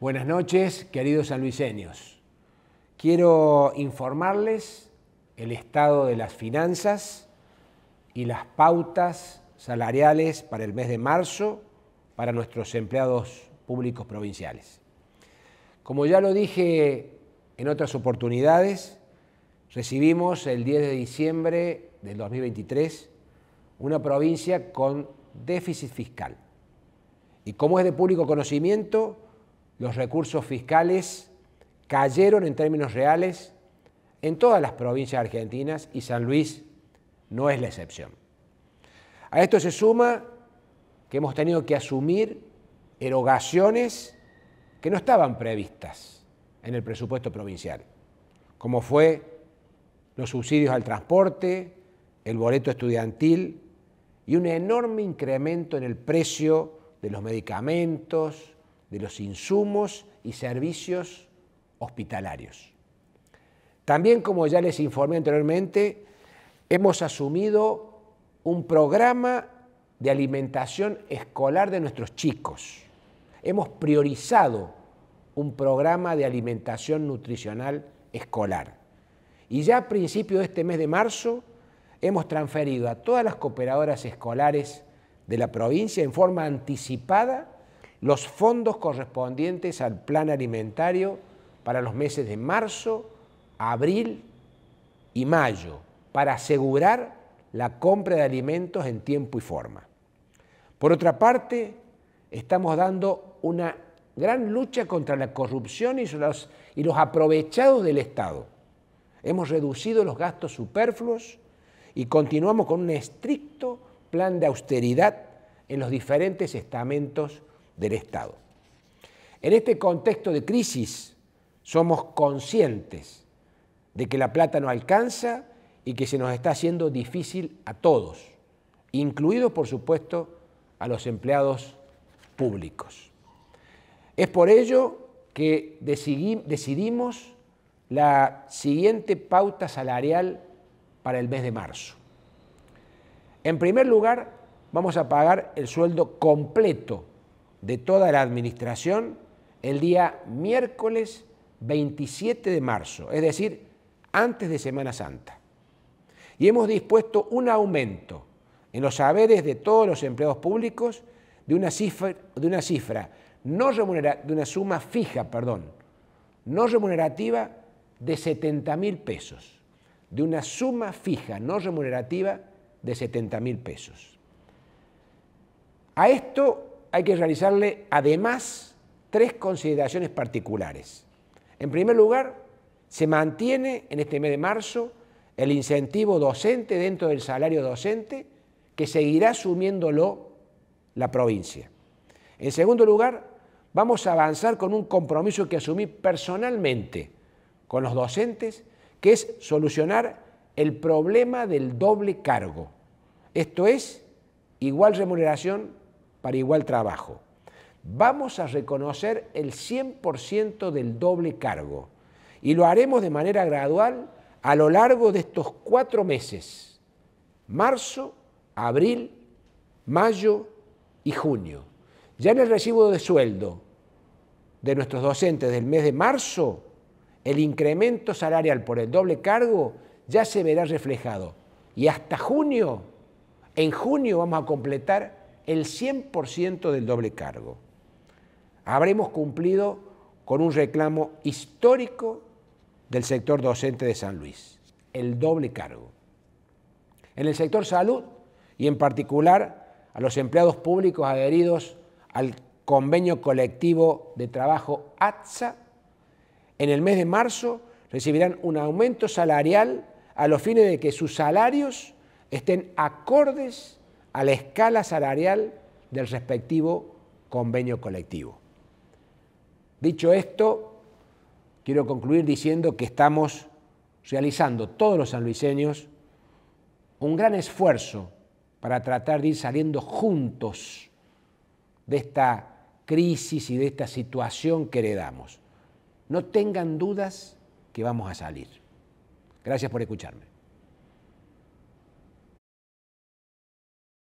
Buenas noches, queridos sanluiseños. Quiero informarles el estado de las finanzas y las pautas salariales para el mes de marzo para nuestros empleados públicos provinciales. Como ya lo dije en otras oportunidades, recibimos el 10 de diciembre del 2023 una provincia con déficit fiscal. Y como es de público conocimiento, los recursos fiscales cayeron en términos reales en todas las provincias argentinas y San Luis no es la excepción. A esto se suma que hemos tenido que asumir erogaciones que no estaban previstas en el presupuesto provincial, como fue los subsidios al transporte, el boleto estudiantil y un enorme incremento en el precio de los medicamentos, de los insumos y servicios hospitalarios. También, como ya les informé anteriormente, hemos asumido un programa de alimentación escolar de nuestros chicos. Hemos priorizado un programa de alimentación nutricional escolar. Y ya a principios de este mes de marzo hemos transferido a todas las cooperadoras escolares de la provincia en forma anticipada los fondos correspondientes al plan alimentario para los meses de marzo, abril y mayo, para asegurar la compra de alimentos en tiempo y forma. Por otra parte, estamos dando una gran lucha contra la corrupción y los, aprovechados del Estado. Hemos reducido los gastos superfluos y continuamos con un estricto plan de austeridad en los diferentes estamentos del Estado. En este contexto de crisis somos conscientes de que la plata no alcanza y que se nos está haciendo difícil a todos, incluidos por supuesto a los empleados públicos. Es por ello que decidimos la siguiente pauta salarial para el mes de marzo. En primer lugar, vamos a pagar el sueldo completo de toda la administración el día miércoles 27 de marzo, es decir, antes de Semana Santa. Y hemos dispuesto un aumento en los saberes de todos los empleados públicos de una cifra, de una cifra no de una suma fija, perdón, no remunerativa de 70 mil pesos, de una suma fija no remunerativa de 70 mil pesos. A esto hay que realizarle además tres consideraciones particulares. En primer lugar, se mantiene en este mes de marzo el incentivo docente dentro del salario docente que seguirá asumiéndolo la provincia. En segundo lugar, vamos a avanzar con un compromiso que asumí personalmente con los docentes, que es solucionar el problema del doble cargo. Esto es igual remuneración para igual trabajo. Vamos a reconocer el 100% del doble cargo y lo haremos de manera gradual a lo largo de estos cuatro meses, marzo, abril, mayo y junio. Ya en el recibo de sueldo de nuestros docentes del mes de marzo, el incremento salarial por el doble cargo ya se verá reflejado. Y hasta junio, en junio vamos a completar el 100% del doble cargo. Habremos cumplido con un reclamo histórico del sector docente de San Luis, el doble cargo. En el sector salud y en particular a los empleados públicos adheridos al convenio colectivo de trabajo ATSA, en el mes de marzo recibirán un aumento salarial a los fines de que sus salarios estén acordes a la escala salarial del respectivo convenio colectivo. Dicho esto, quiero concluir diciendo que estamos realizando todos los sanluiseños un gran esfuerzo para tratar de ir saliendo juntos de esta crisis y de esta situación que heredamos. No tengan dudas que vamos a salir. Gracias por escucharme.